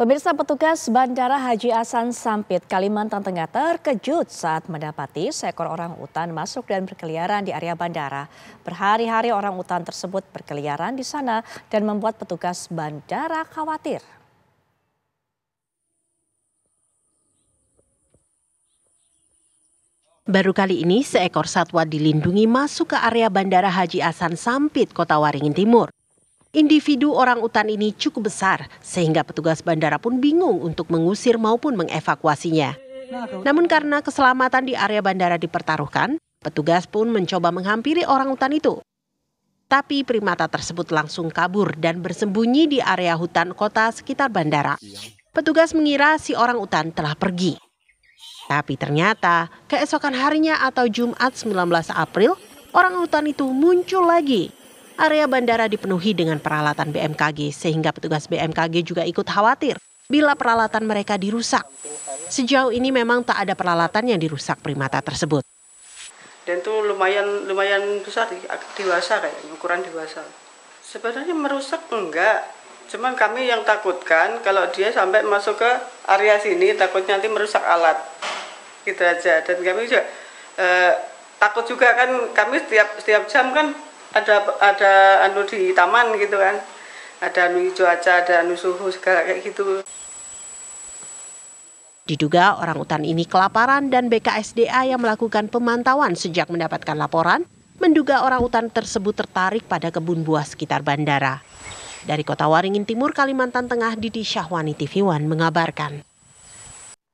Pemirsa petugas Bandara Haji Asan Sampit, Kalimantan Tengah terkejut saat mendapati seekor orang utan masuk dan berkeliaran di area bandara. Berhari-hari orang utan tersebut berkeliaran di sana dan membuat petugas bandara khawatir. Baru kali ini seekor satwa dilindungi masuk ke area Bandara Haji Asan Sampit, Kota Waringin Timur. Individu orang utan ini cukup besar sehingga petugas bandara pun bingung untuk mengusir maupun mengevakuasinya. Namun karena keselamatan di area bandara dipertaruhkan, petugas pun mencoba menghampiri orang utan itu. Tapi primata tersebut langsung kabur dan bersembunyi di area hutan kota sekitar bandara. Petugas mengira si orang utan telah pergi. Tapi ternyata keesokan harinya atau Jumat 19 April, orang utan itu muncul lagi area bandara dipenuhi dengan peralatan BMKG sehingga petugas BMKG juga ikut khawatir bila peralatan mereka dirusak. Sejauh ini memang tak ada peralatan yang dirusak primata tersebut. Dan itu lumayan lumayan besar dewasa kayak ukuran dewasa. Sebenarnya merusak enggak, cuman kami yang takutkan kalau dia sampai masuk ke area sini takutnya nanti merusak alat. Gitu aja dan kami juga eh, takut juga kan kami setiap setiap jam kan ada ada anu di taman gitu kan ada anu cuaca ada anu suhu segala kayak gitu Diduga orangutan ini kelaparan dan BKSDA yang melakukan pemantauan sejak mendapatkan laporan menduga orangutan tersebut tertarik pada kebun buah sekitar bandara. Dari Kota Waringin Timur, Kalimantan Tengah, Didi Syahwani TV One mengabarkan.